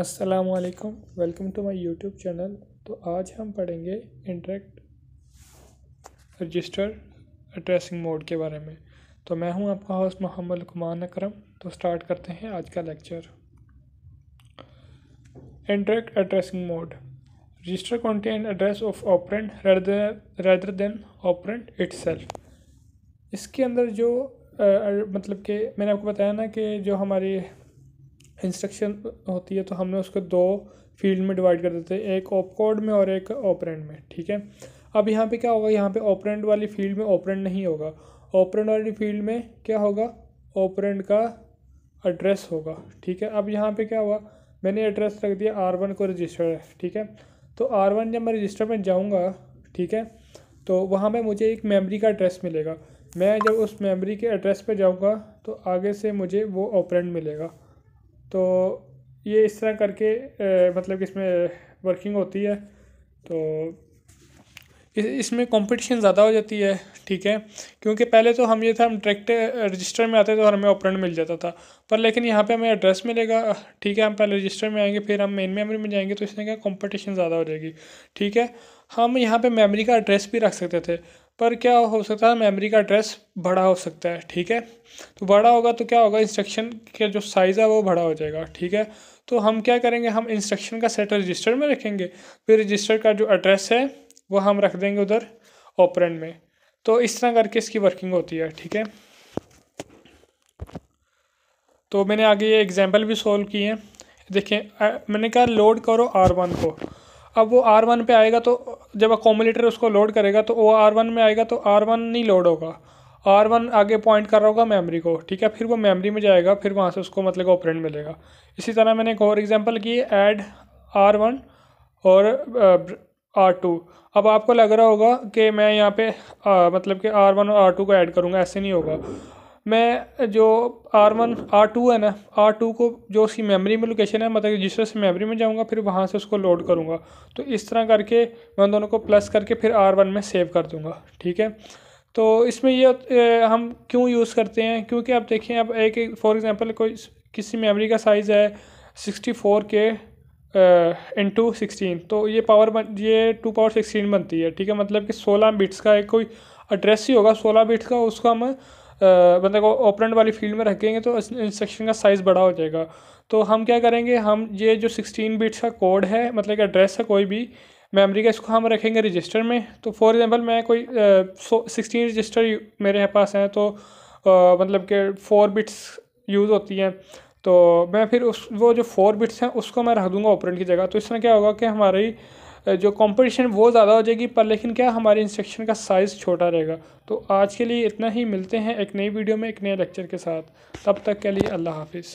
असलकम welcome to my YouTube channel तो आज हम पढ़ेंगे इंटरेक्ट रजिस्टर एड्रेसिंग मोड के बारे में तो मैं हूँ आपका होस्ट मोहम्मद कुमार अक्रम तो स्टार्ट करते हैं आज का lecture indirect addressing mode register contain address of operand rather than operand it इसके अंदर जो आ, मतलब कि मैंने आपको बताया ना कि जो हमारी इंस्ट्रक्शन होती है तो हमने उसको दो फील्ड में डिवाइड कर देते हैं एक ऑपकोड में और एक ऑपरेंड में ठीक है अब यहाँ पे क्या होगा यहाँ पे ऑपरेंड वाली फील्ड में ऑपरेंड नहीं होगा ऑपरेंड वाली फील्ड में क्या होगा ऑपरेंड का एड्रेस होगा ठीक है अब यहाँ पे क्या हुआ मैंने एड्रेस रख दिया आर वन को रजिस्टर है ठीक है तो आर वन जब मैं रजिस्टर में जाऊँगा ठीक है तो वहाँ पर मुझे एक मेमरी का एड्रेस मिलेगा मैं जब उस मेमरी के एड्रेस पर जाऊँगा तो आगे से मुझे वो ऑपरेंड मिलेगा तो ये इस तरह करके आ, मतलब कि इसमें वर्किंग होती है तो इस इसमें कंपटीशन ज़्यादा हो जाती है ठीक है क्योंकि पहले तो हम ये था हम डायरेक्ट रजिस्टर में आते तो हमें ऑपरेंट मिल जाता था पर लेकिन यहाँ पे हमें एड्रेस मिलेगा ठीक है हम पहले रजिस्टर में आएंगे फिर हम मेन मेमोरी में जाएंगे तो इसने क्या कंपटीशन ज़्यादा हो जाएगी ठीक है हम यहाँ पे मेमोरी का एड्रेस भी रख सकते थे पर क्या हो सकता है मेमोरी का एड्रेस बड़ा हो सकता है ठीक है तो बड़ा होगा तो क्या होगा इंस्ट्रक्शन का जो साइज़ है वो बड़ा हो जाएगा ठीक है तो हम क्या करेंगे हम इंस्ट्रक्शन का सेट रजिस्टर में रखेंगे फिर रजिस्टर का जो एड्रेस है वो हम रख देंगे उधर ऑपरेंट में तो इस तरह करके इसकी वर्किंग होती है ठीक है तो मैंने आगे ये एग्जाम्पल भी सॉल्व किए हैं देखिए मैंने कहा लोड करो आर वन को अब वो आर वन पर आएगा तो जब अकोमोलेटर उसको लोड करेगा तो वो आर वन में आएगा तो आर वन नहीं लोड होगा आर वन आगे पॉइंट कर रहा होगा मेमोरी को ठीक है फिर वो मेमोरी में जाएगा फिर वहाँ से उसको मतलब ऑपरेंट मिलेगा इसी तरह मैंने एक और एग्जाम्पल की ऐड आर वन और आर uh, टू अब आपको लग रहा होगा कि मैं यहाँ पे आ, uh, मतलब कि आर वन और आर टू को ऐड करूँगा ऐसे नहीं होगा मैं जो आर वन आर टू है ना आर टू को जो उसकी मेमोरी में लोकेशन है मतलब जिस तरह से मेमोरी में जाऊँगा फिर वहाँ से उसको लोड करूँगा तो इस तरह करके मैं उन दोनों को प्लस करके फिर आर वन में सेव कर दूँगा ठीक है तो इसमें ये हम क्यों यूज़ करते हैं क्योंकि आप देखें अब एक फॉर एग्ज़ाम्पल कोई किसी मेमोरी का साइज़ है सिक्सटी फोर के इन टू सिक्सटीन तो ये पावर बन ये टू पावर सिक्सटीन बनती है ठीक है मतलब कि सोलह बिट्स का एक कोई एड्रेस ही होगा सोलह बिट्स का उसका हम बंदे को ऑपरेंट वाली फील्ड में रखेंगे तो इंस्ट्रक्शन का साइज़ बड़ा हो जाएगा तो हम क्या करेंगे हम ये जो सिक्सटीन बिट्स का कोड है मतलब कि एड्रेस है कोई भी मेमोरी का इसको हम रखेंगे रजिस्टर में तो फॉर एग्जांपल मैं कोई सिक्सटीन रजिस्टर मेरे पास हैं तो आ, मतलब के फोर बिट्स यूज़ होती हैं तो मैं फिर उस वो जो फोर बिट्स हैं उसको मैं रख दूंगा ऑपरेंट की जगह तो इस तरह क्या होगा कि हमारी जो कंपटीशन वो ज़्यादा हो जाएगी पर लेकिन क्या हमारे इंस्ट्रक्शन का साइज़ छोटा रहेगा तो आज के लिए इतना ही मिलते हैं एक नई वीडियो में एक नए लेक्चर के साथ तब तक के लिए अल्लाह हाफिज़